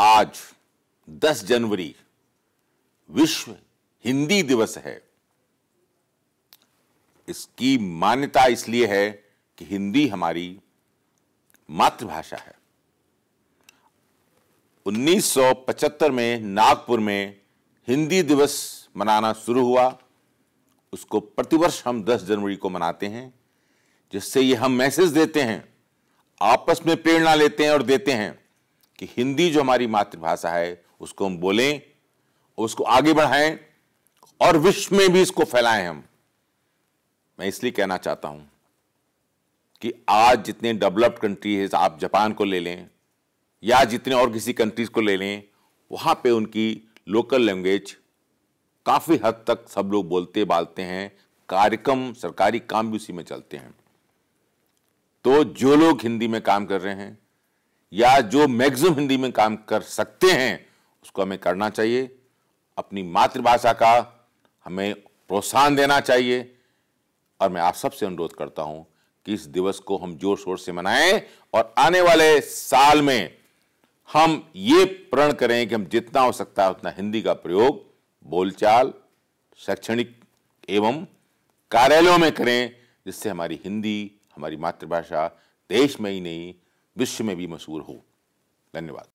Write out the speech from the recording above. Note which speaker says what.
Speaker 1: आज 10 जनवरी विश्व हिंदी दिवस है इसकी मान्यता इसलिए है कि हिंदी हमारी मातृभाषा है 1975 में नागपुर में हिंदी दिवस मनाना शुरू हुआ उसको प्रतिवर्ष हम 10 जनवरी को मनाते हैं जिससे ये हम मैसेज देते हैं आपस में प्रेरणा लेते हैं और देते हैं कि हिंदी जो हमारी मातृभाषा है उसको हम बोलें उसको आगे बढ़ाएं और विश्व में भी इसको फैलाएं हम मैं इसलिए कहना चाहता हूं कि आज जितने डेवलप्ड कंट्रीज आप जापान को ले लें या जितने और किसी कंट्रीज को ले लें वहां पे उनकी लोकल लैंग्वेज काफ़ी हद तक सब लोग बोलते बालते हैं कार्यक्रम सरकारी काम भी उसी में चलते हैं तो जो लोग हिंदी में काम कर रहे हैं या जो मैक्सिमम हिंदी में काम कर सकते हैं उसको हमें करना चाहिए अपनी मातृभाषा का हमें प्रोत्साहन देना चाहिए और मैं आप सबसे अनुरोध करता हूं कि इस दिवस को हम जोर शोर से मनाएं और आने वाले साल में हम ये प्रण करें कि हम जितना हो सकता है उतना हिंदी का प्रयोग बोलचाल शैक्षणिक एवं
Speaker 2: कार्यालयों में करें
Speaker 1: जिससे हमारी हिंदी हमारी मातृभाषा देश में ही नहीं विश्व में भी मशहूर हो धन्यवाद